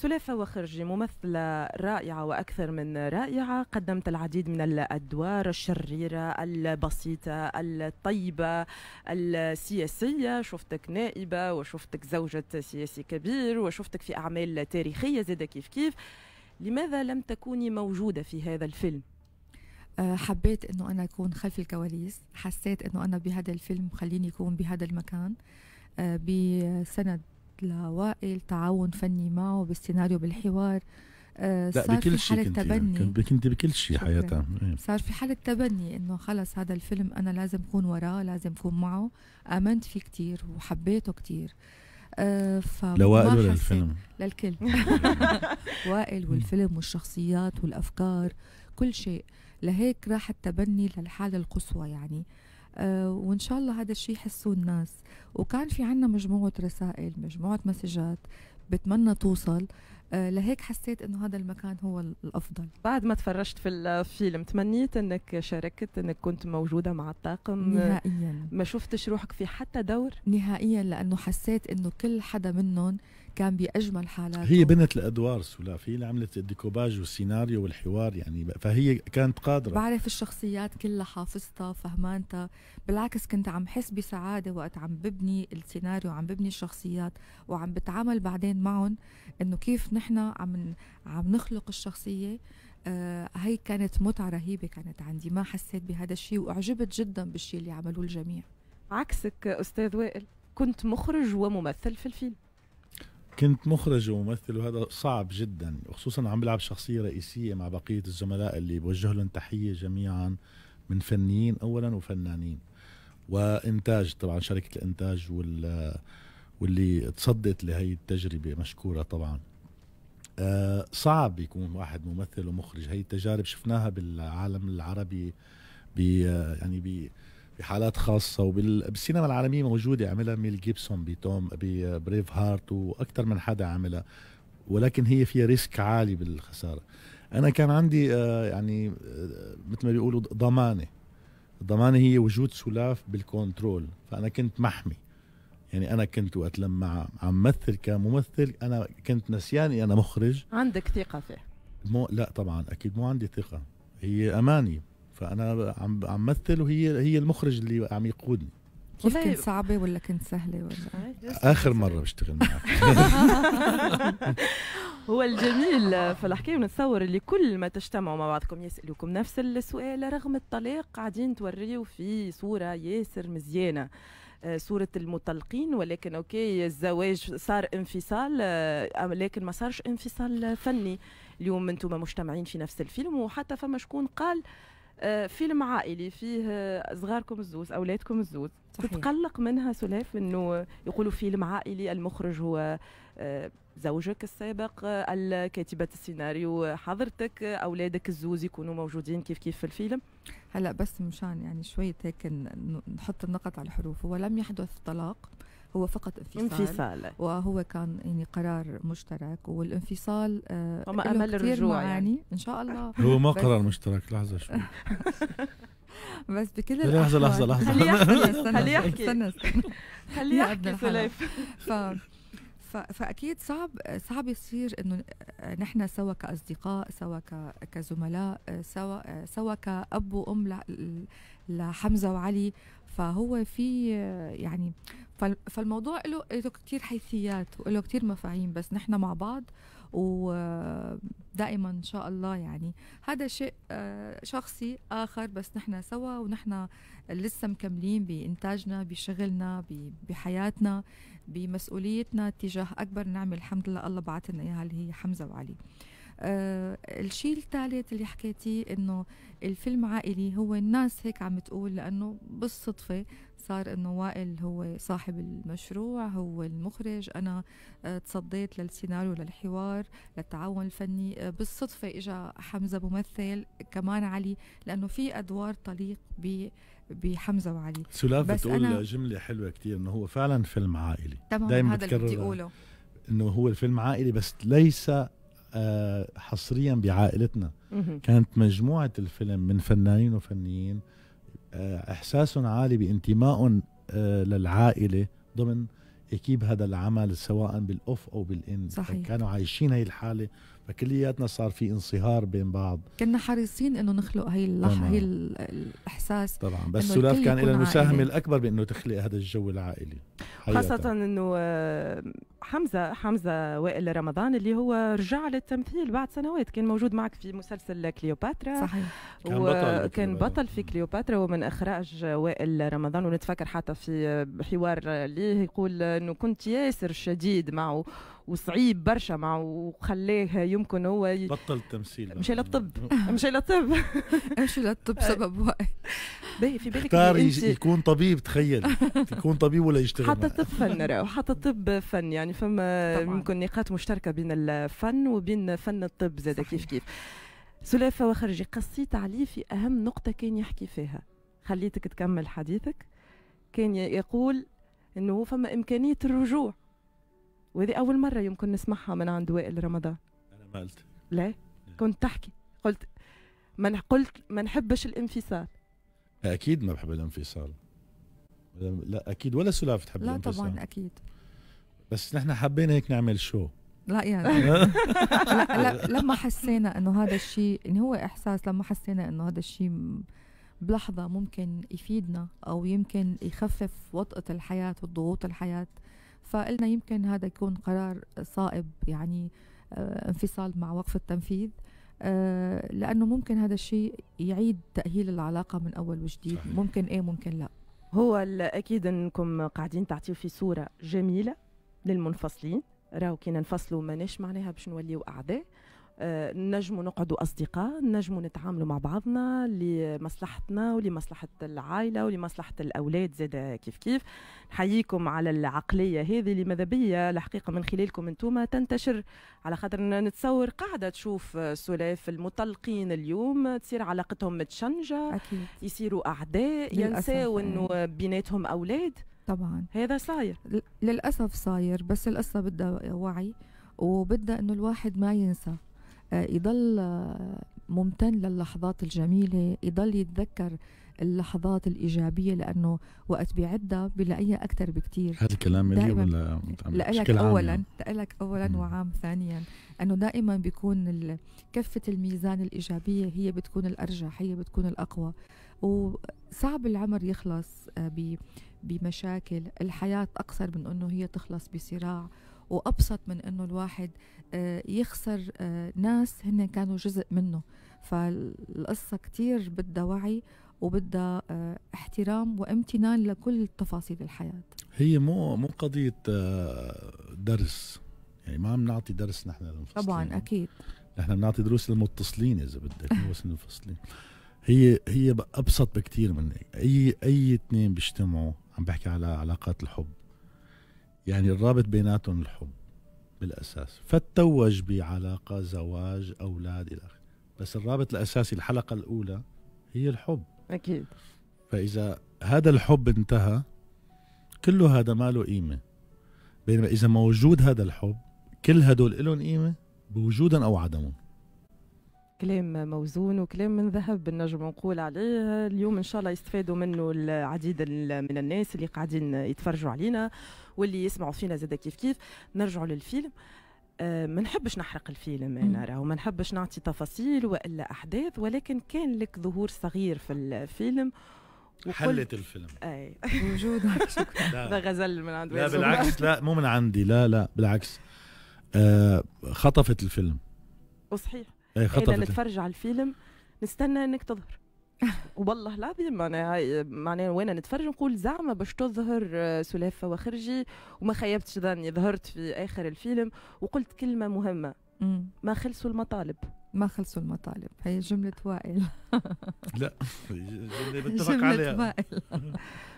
سلافة وخرجي ممثلة رائعة وأكثر من رائعة قدمت العديد من الأدوار الشريرة البسيطة الطيبة السياسية شفتك نائبة وشفتك زوجة سياسي كبير وشفتك في أعمال تاريخية زادة كيف كيف لماذا لم تكوني موجودة في هذا الفيلم؟ أه، حبيت انه انا اكون خلف الكواليس حسيت انه انا بهذا الفيلم خليني اكون بهذا المكان أه، بسند لوائل تعاون فني معه بالسيناريو بالحوار آه لا صار بكل شيء كنت تبني كنت بكل شيء حياتها إيه. صار في حالة تبني انه خلص هذا الفيلم انا لازم اكون وراه لازم اكون معه امنت فيه كثير وحبيته كثير آه، لوائل ولا الفيلم للكل وائل والفيلم والشخصيات والافكار كل شيء لهيك راح التبني للحالة القصوى يعني آه، وان شاء الله هذا الشيء يحسوه الناس وكان في عنا مجموعه رسائل مجموعه مسجات بتمنى توصل آه، لهيك حسيت انه هذا المكان هو الافضل بعد ما تفرجت في الفيلم تمنيت انك شاركت انك كنت موجوده مع الطاقم نهائيا ما شفتش روحك في حتى دور نهائيا لانه حسيت انه كل حدا منهم كان باجمل حالاته هي بنت الادوار سلاف هي اللي عملت الديكوباج والسيناريو والحوار يعني فهي كانت قادره بعرف الشخصيات كلها حافظتها فهمانتها بالعكس كنت عم حس بسعاده وقت عم ببني السيناريو عم ببني الشخصيات وعم بتعامل بعدين معهم انه كيف نحن عم عم نخلق الشخصيه آه هي كانت متعه رهيبه كانت عندي ما حسيت بهذا الشيء واعجبت جدا بالشيء اللي عملوه الجميع عكسك استاذ وائل كنت مخرج وممثل في الفيلم كنت مخرج وممثل وهذا صعب جدا وخصوصا عم بلعب شخصية رئيسية مع بقية الزملاء اللي بوجه لهم تحية جميعا من فنيين أولا وفنانين وإنتاج طبعا شركة الإنتاج وال واللي تصدت لهي التجربة مشكورة طبعا آه صعب يكون واحد ممثل ومخرج هي التجارب شفناها بالعالم العربي ب يعني ب بحالات خاصة وبالسينما العالمية موجودة عملها ميل جيبسون بتوم ببريف هارت وأكثر من حدا عملها ولكن هي فيها ريسك عالي بالخسارة أنا كان عندي آه يعني آه مثل ما بيقولوا ضمانة الضمانة هي وجود سلاف بالكنترول فأنا كنت محمي يعني انا كنت وقت لما عم مثل كممثل انا كنت نسياني انا مخرج عندك ثقه فيه مو لا طبعا اكيد مو عندي ثقه هي اماني فانا عم عم مثل وهي هي المخرج اللي عم يقودني كيف كنت صعبة ولا كنت سهلة ولا آخر مرة بشتغل معك هو الجميل في الحكاية ونتصور اللي كل ما تجتمعوا مع بعضكم يسألوكم نفس السؤال رغم الطلاق قاعدين توريوا في صورة ياسر مزيانة آه، صورة المطلقين ولكن أوكي الزواج صار انفصال آه، لكن ما صارش انفصال فني اليوم انتم مجتمعين في نفس الفيلم وحتى فما شكون قال آه، فيلم عائلي فيه آه، صغاركم الزوز اولادكم الزوز تتقلق منها سلاف انه يقولوا فيلم عائلي المخرج هو آه، زوجك السابق كاتبة السيناريو حضرتك أولادك الزوز يكونوا موجودين كيف كيف في الفيلم هلا بس مشان يعني شوية هيك نحط النقط على الحروف هو لم يحدث طلاق هو فقط انفصال انفصال وهو كان يعني قرار مشترك والانفصال آه امل الرجوع يعني ان شاء الله هو ما قرار مشترك لحظه شوي بس بكل لحظه لحظه لحظه خليه يحكي خليه يحكي خليه يحكي سليف فاكيد صعب صعب يصير انه آه، نحن سوا كاصدقاء سوا كزملاء آه، سوا آه، سوا كاب وام لحمزه وعلي فهو في يعني فالموضوع له له كثير حيثيات وله كثير مفاهيم بس نحن مع بعض ودائما ان شاء الله يعني هذا شيء آه، شخصي اخر بس نحن سوا ونحن لسه مكملين بانتاجنا بشغلنا بحياتنا بمسؤوليتنا تجاه اكبر نعمه الحمد لله الله بعث لنا اياها اللي هي حمزه وعلي آه الشيء الثالث اللي حكيتيه انه الفيلم عائلي هو الناس هيك عم تقول لانه بالصدفه صار انه وائل هو صاحب المشروع هو المخرج انا آه، تصديت للسيناريو للحوار للتعاون الفني آه، بالصدفه اجى حمزه ممثل كمان علي لانه في ادوار تليق ب بحمزه وعلي سلاف بتقول جمله حلوه كتير انه هو فعلا فيلم عائلي تمام دايما هذا اللي بدي اقوله انه هو الفيلم عائلي بس ليس آه، حصريا بعائلتنا كانت مجموعه الفيلم من فنانين وفنيين آه، احساس عالي بانتماء آه، للعائله ضمن اكيب هذا العمل سواء بالاوف او بالان صحيح. كانوا عايشين هاي الحاله فكلياتنا صار في انصهار بين بعض كنا حريصين انه نخلق هي اللحظه هي الاحساس طبعا بس سلاف كان لها المساهمه الاكبر بانه تخلق هذا الجو العائلي حقيقة. خاصه انه آه، حمزه حمزه وائل رمضان اللي هو رجع للتمثيل بعد سنوات كان موجود معك في مسلسل كليوباترا صحيح كان بطل كان بطل في كليوباترا ومن اخراج وائل رمضان ونتفكر حتى في حوار ليه يقول انه كنت ياسر شديد معه وصعيب برشا مع وخلاه يمكن هو ي... بطل تمثيل مشى للطب مشى للطب مشى للطب سبب واحد باهي في بالك اختار يكون طبيب تخيل يكون طبيب ولا يشتغل حتى الطب فن راهو حتى الطب فن يعني فما يمكن نقاط مشتركه بين الفن وبين فن الطب زاد كيف كيف سلافه وخرجي قصيت عليه في اهم نقطه كان يحكي فيها خليتك تكمل حديثك كان يقول انه فما امكانيه الرجوع وهذه أول مرة يمكن نسمعها من عند وائل رمضان أنا ما قلت ليه؟ كنت تحكي قلت ما قلت ما نحبش الانفصال أكيد ما بحب الانفصال لا أكيد ولا سلاف تحب لا الانفصال لا طبعا أكيد بس نحن حبينا هيك نعمل شو لا يعني لا, لا لما حسينا انه هذا الشيء يعني هو احساس لما حسينا انه هذا الشيء بلحظه ممكن يفيدنا او يمكن يخفف وطئه الحياه وضغوط الحياه فقلنا يمكن هذا يكون قرار صائب يعني آه، انفصال مع وقف التنفيذ آه، لانه ممكن هذا الشيء يعيد تاهيل العلاقه من اول وجديد صحيح. ممكن ايه ممكن لا هو اكيد انكم قاعدين تعطيو في صوره جميله للمنفصلين راهو كي ننفصلوا ماناش معناها باش نوليو اعداء نجم نقعدوا أصدقاء نجم نتعاملوا مع بعضنا لمصلحتنا ولمصلحة العائلة ولمصلحة الأولاد زادة كيف كيف نحييكم على العقلية هذه اللي ماذا بيا الحقيقة من خلالكم أنتم تنتشر على خاطر نتصور قاعدة تشوف سلاف المطلقين اليوم تصير علاقتهم متشنجة أكيد. يصيروا أعداء ينساوا يعني. أنه بيناتهم أولاد طبعا هذا صاير للأسف صاير بس القصة بدها وعي وبدها أنه الواحد ما ينسى يضل ممتن للحظات الجميلة يضل يتذكر اللحظات الإيجابية لأنه وقت بيعدها بلاقيها أكثر بكتير هذا الكلام لي ولا لألك أولا يعني. لألك أولا وعام ثانيا أنه دائما بيكون كفة الميزان الإيجابية هي بتكون الأرجح هي بتكون الأقوى وصعب العمر يخلص آه، بمشاكل الحياة أقصر من أنه هي تخلص بصراع وابسط من انه الواحد آه، يخسر آه، ناس هن كانوا جزء منه فالقصه كتير بدها وعي وبدها آه، احترام وامتنان لكل تفاصيل الحياه هي مو مو قضيه درس يعني ما عم نعطي درس نحن للمفصلين طبعا اكيد نحن بنعطي دروس للمتصلين اذا بدك مو بس المنفصلين هي هي ابسط بكثير من اي اي اثنين بيجتمعوا عم بحكي على علاقات الحب يعني الرابط بيناتهم الحب بالاساس فتوج بعلاقه زواج اولاد الى اخره بس الرابط الاساسي الحلقه الاولى هي الحب اكيد فاذا هذا الحب انتهى كله هذا ما له قيمه بينما اذا موجود هذا الحب كل هدول لهم قيمه بوجودهم او عدمهم كلام موزون وكلام من ذهب بالنجم نقول عليه اليوم ان شاء الله يستفادوا منه العديد من الناس اللي قاعدين يتفرجوا علينا واللي يسمعوا فينا زاد كيف كيف نرجعوا للفيلم آه، ما نحبش نحرق الفيلم انا راهو ما نحبش نعطي تفاصيل والا احداث ولكن كان لك ظهور صغير في الفيلم حلت الفيلم اي وجودك شكرا غزل من عند لا بالعكس لا مو من عندي لا لا بالعكس آه خطفت الفيلم وصحيح اي إيه، خطفت إيه نتفرج على الفيلم نستنى انك تظهر والله العظيم معناها هاي معناها وانا نتفرج نقول زعما باش تظهر آه، سلافه وخرجي وما خيبتش ظني ظهرت في اخر الفيلم وقلت كلمه مهمه ما خلصوا المطالب ما خلصوا المطالب هي جملة وائل لا جملة متفق عليها